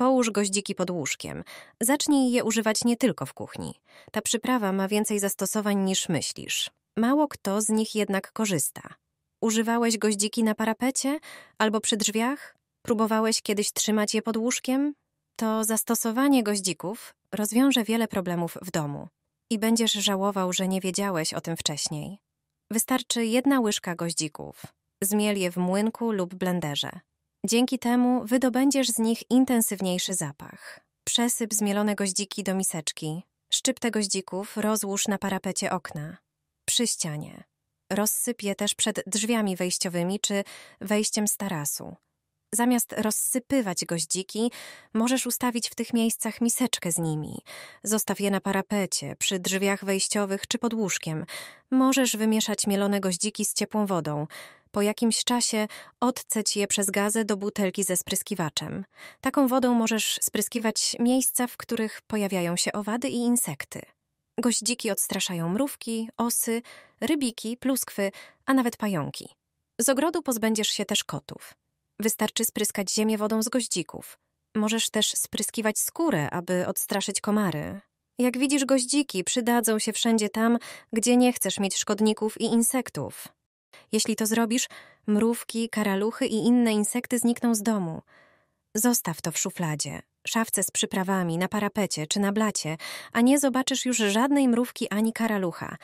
Połóż goździki pod łóżkiem. Zacznij je używać nie tylko w kuchni. Ta przyprawa ma więcej zastosowań niż myślisz. Mało kto z nich jednak korzysta. Używałeś goździki na parapecie albo przy drzwiach? Próbowałeś kiedyś trzymać je pod łóżkiem? To zastosowanie goździków rozwiąże wiele problemów w domu i będziesz żałował, że nie wiedziałeś o tym wcześniej. Wystarczy jedna łyżka goździków. Zmiel je w młynku lub blenderze. Dzięki temu wydobędziesz z nich intensywniejszy zapach. Przesyp zmielone goździki do miseczki. Szczyptę goździków rozłóż na parapecie okna. Przy ścianie. Rozsyp je też przed drzwiami wejściowymi czy wejściem z tarasu. Zamiast rozsypywać goździki, możesz ustawić w tych miejscach miseczkę z nimi. Zostaw je na parapecie, przy drzwiach wejściowych czy pod łóżkiem. Możesz wymieszać mielone goździki z ciepłą wodą. Po jakimś czasie odceć je przez gazę do butelki ze spryskiwaczem. Taką wodą możesz spryskiwać miejsca, w których pojawiają się owady i insekty. Goździki odstraszają mrówki, osy, rybiki, pluskwy, a nawet pająki. Z ogrodu pozbędziesz się też kotów. Wystarczy spryskać ziemię wodą z goździków. Możesz też spryskiwać skórę, aby odstraszyć komary. Jak widzisz, goździki przydadzą się wszędzie tam, gdzie nie chcesz mieć szkodników i insektów. Jeśli to zrobisz, mrówki, karaluchy i inne insekty znikną z domu. Zostaw to w szufladzie, szafce z przyprawami, na parapecie czy na blacie, a nie zobaczysz już żadnej mrówki ani karalucha.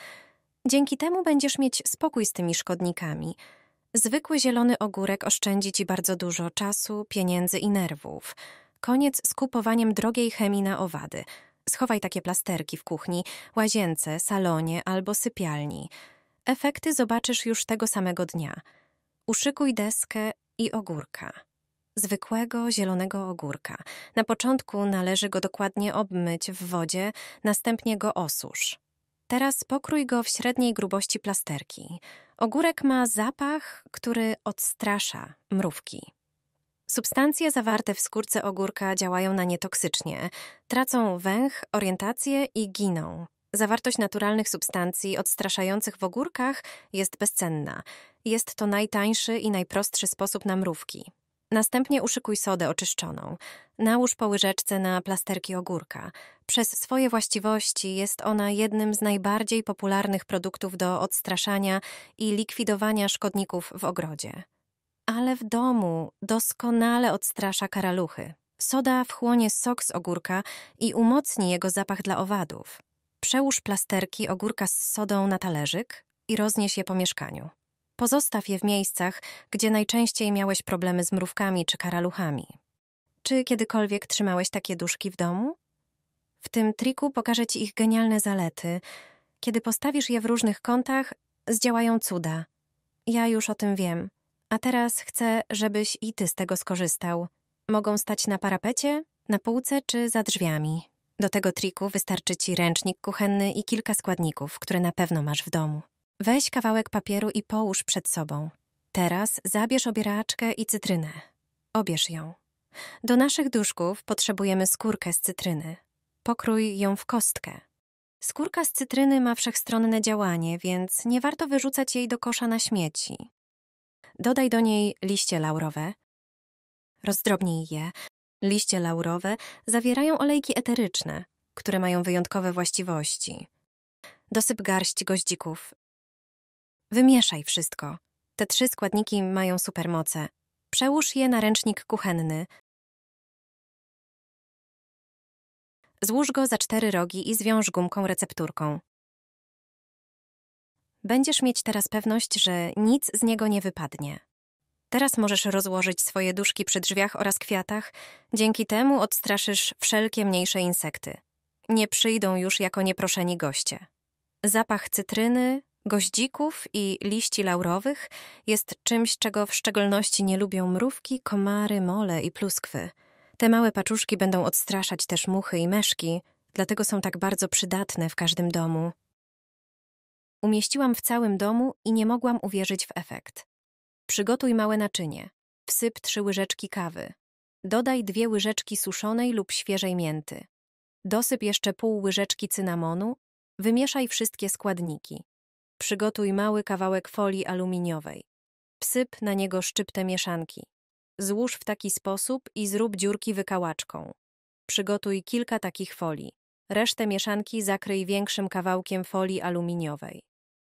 Dzięki temu będziesz mieć spokój z tymi szkodnikami. Zwykły zielony ogórek oszczędzi ci bardzo dużo czasu, pieniędzy i nerwów. Koniec z kupowaniem drogiej chemii na owady. Schowaj takie plasterki w kuchni, łazience, salonie albo sypialni. Efekty zobaczysz już tego samego dnia. Uszykuj deskę i ogórka. Zwykłego zielonego ogórka. Na początku należy go dokładnie obmyć w wodzie, następnie go osusz. Teraz pokrój go w średniej grubości plasterki. Ogórek ma zapach, który odstrasza mrówki. Substancje zawarte w skórce ogórka działają na nie toksycznie, tracą węch, orientację i giną. Zawartość naturalnych substancji odstraszających w ogórkach jest bezcenna. Jest to najtańszy i najprostszy sposób na mrówki. Następnie uszykuj sodę oczyszczoną. Nałóż po łyżeczce na plasterki ogórka. Przez swoje właściwości jest ona jednym z najbardziej popularnych produktów do odstraszania i likwidowania szkodników w ogrodzie. Ale w domu doskonale odstrasza karaluchy. Soda wchłonie sok z ogórka i umocni jego zapach dla owadów. Przełóż plasterki ogórka z sodą na talerzyk i roznieś je po mieszkaniu. Pozostaw je w miejscach, gdzie najczęściej miałeś problemy z mrówkami czy karaluchami. Czy kiedykolwiek trzymałeś takie duszki w domu? W tym triku pokażę Ci ich genialne zalety. Kiedy postawisz je w różnych kątach, zdziałają cuda. Ja już o tym wiem. A teraz chcę, żebyś i Ty z tego skorzystał. Mogą stać na parapecie, na półce czy za drzwiami. Do tego triku wystarczy Ci ręcznik kuchenny i kilka składników, które na pewno masz w domu. Weź kawałek papieru i połóż przed sobą. Teraz zabierz obieraczkę i cytrynę. Obierz ją. Do naszych duszków potrzebujemy skórkę z cytryny. Pokrój ją w kostkę. Skórka z cytryny ma wszechstronne działanie, więc nie warto wyrzucać jej do kosza na śmieci. Dodaj do niej liście laurowe. Rozdrobnij je, Liście laurowe zawierają olejki eteryczne, które mają wyjątkowe właściwości. Dosyp garść goździków. Wymieszaj wszystko. Te trzy składniki mają supermoce. Przełóż je na ręcznik kuchenny. Złóż go za cztery rogi i zwiąż gumką recepturką. Będziesz mieć teraz pewność, że nic z niego nie wypadnie. Teraz możesz rozłożyć swoje duszki przy drzwiach oraz kwiatach, dzięki temu odstraszysz wszelkie mniejsze insekty. Nie przyjdą już jako nieproszeni goście. Zapach cytryny, goździków i liści laurowych jest czymś, czego w szczególności nie lubią mrówki, komary, mole i pluskwy. Te małe paczuszki będą odstraszać też muchy i meszki, dlatego są tak bardzo przydatne w każdym domu. Umieściłam w całym domu i nie mogłam uwierzyć w efekt. Przygotuj małe naczynie. Wsyp trzy łyżeczki kawy. Dodaj dwie łyżeczki suszonej lub świeżej mięty. Dosyp jeszcze pół łyżeczki cynamonu. Wymieszaj wszystkie składniki. Przygotuj mały kawałek folii aluminiowej. Wsyp na niego szczyptę mieszanki. Złóż w taki sposób i zrób dziurki wykałaczką. Przygotuj kilka takich folii. Resztę mieszanki zakryj większym kawałkiem folii aluminiowej.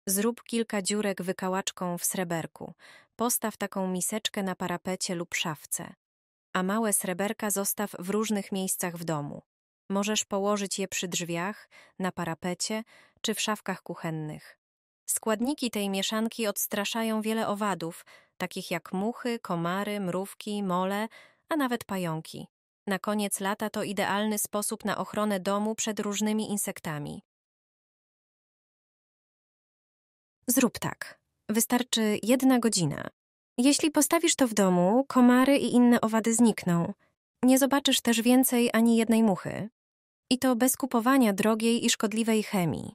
Zrób kilka dziurek wykałaczką w sreberku. Postaw taką miseczkę na parapecie lub szafce. A małe sreberka zostaw w różnych miejscach w domu. Możesz położyć je przy drzwiach, na parapecie czy w szafkach kuchennych. Składniki tej mieszanki odstraszają wiele owadów, takich jak muchy, komary, mrówki, mole, a nawet pająki. Na koniec lata to idealny sposób na ochronę domu przed różnymi insektami. Zrób tak. Wystarczy jedna godzina. Jeśli postawisz to w domu, komary i inne owady znikną. Nie zobaczysz też więcej ani jednej muchy. I to bez kupowania drogiej i szkodliwej chemii.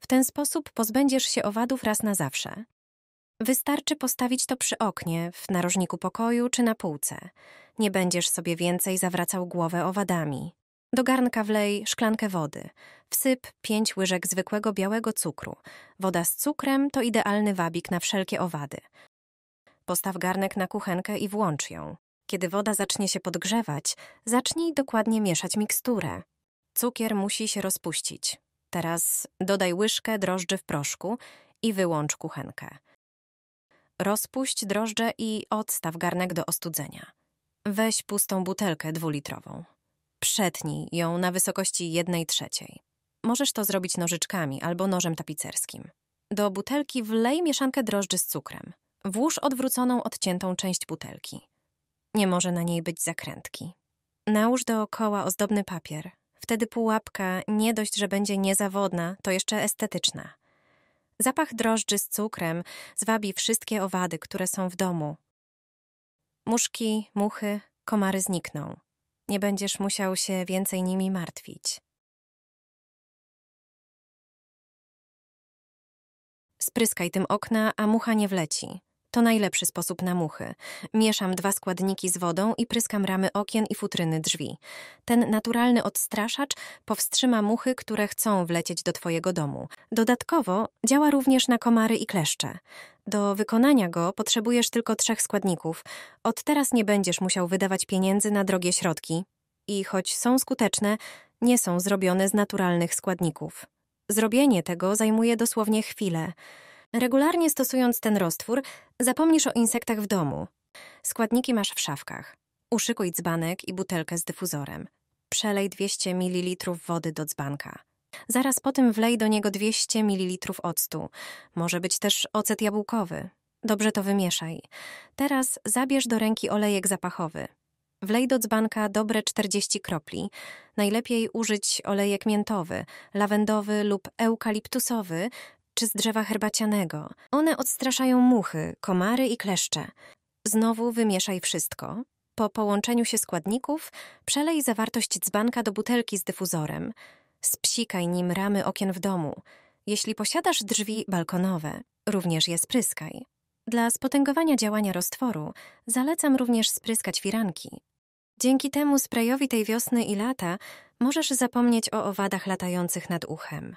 W ten sposób pozbędziesz się owadów raz na zawsze. Wystarczy postawić to przy oknie, w narożniku pokoju czy na półce. Nie będziesz sobie więcej zawracał głowę owadami. Do garnka wlej szklankę wody, wsyp pięć łyżek zwykłego białego cukru. Woda z cukrem to idealny wabik na wszelkie owady. Postaw garnek na kuchenkę i włącz ją. Kiedy woda zacznie się podgrzewać, zacznij dokładnie mieszać miksturę. Cukier musi się rozpuścić. Teraz dodaj łyżkę drożdży w proszku i wyłącz kuchenkę. Rozpuść drożdże i odstaw garnek do ostudzenia. Weź pustą butelkę dwulitrową. Przetnij ją na wysokości 1 trzeciej. Możesz to zrobić nożyczkami albo nożem tapicerskim. Do butelki wlej mieszankę drożdży z cukrem. Włóż odwróconą, odciętą część butelki. Nie może na niej być zakrętki. Nałóż dookoła ozdobny papier. Wtedy pułapka nie dość, że będzie niezawodna, to jeszcze estetyczna. Zapach drożdży z cukrem zwabi wszystkie owady, które są w domu. Muszki, muchy, komary znikną. Nie będziesz musiał się więcej nimi martwić. Spryskaj tym okna, a mucha nie wleci. To najlepszy sposób na muchy. Mieszam dwa składniki z wodą i pryskam ramy okien i futryny drzwi. Ten naturalny odstraszacz powstrzyma muchy, które chcą wlecieć do Twojego domu. Dodatkowo działa również na komary i kleszcze. Do wykonania go potrzebujesz tylko trzech składników. Od teraz nie będziesz musiał wydawać pieniędzy na drogie środki. I choć są skuteczne, nie są zrobione z naturalnych składników. Zrobienie tego zajmuje dosłownie chwilę. Regularnie stosując ten roztwór, zapomnisz o insektach w domu. Składniki masz w szafkach. Uszykuj dzbanek i butelkę z dyfuzorem. Przelej 200 ml wody do dzbanka. Zaraz potem wlej do niego 200 ml octu. Może być też ocet jabłkowy. Dobrze to wymieszaj. Teraz zabierz do ręki olejek zapachowy. Wlej do dzbanka dobre 40 kropli. Najlepiej użyć olejek miętowy, lawendowy lub eukaliptusowy, czy z drzewa herbacianego. One odstraszają muchy, komary i kleszcze. Znowu wymieszaj wszystko. Po połączeniu się składników przelej zawartość dzbanka do butelki z dyfuzorem. Spsikaj nim ramy okien w domu. Jeśli posiadasz drzwi balkonowe, również je spryskaj. Dla spotęgowania działania roztworu zalecam również spryskać firanki. Dzięki temu sprayowi tej wiosny i lata możesz zapomnieć o owadach latających nad uchem.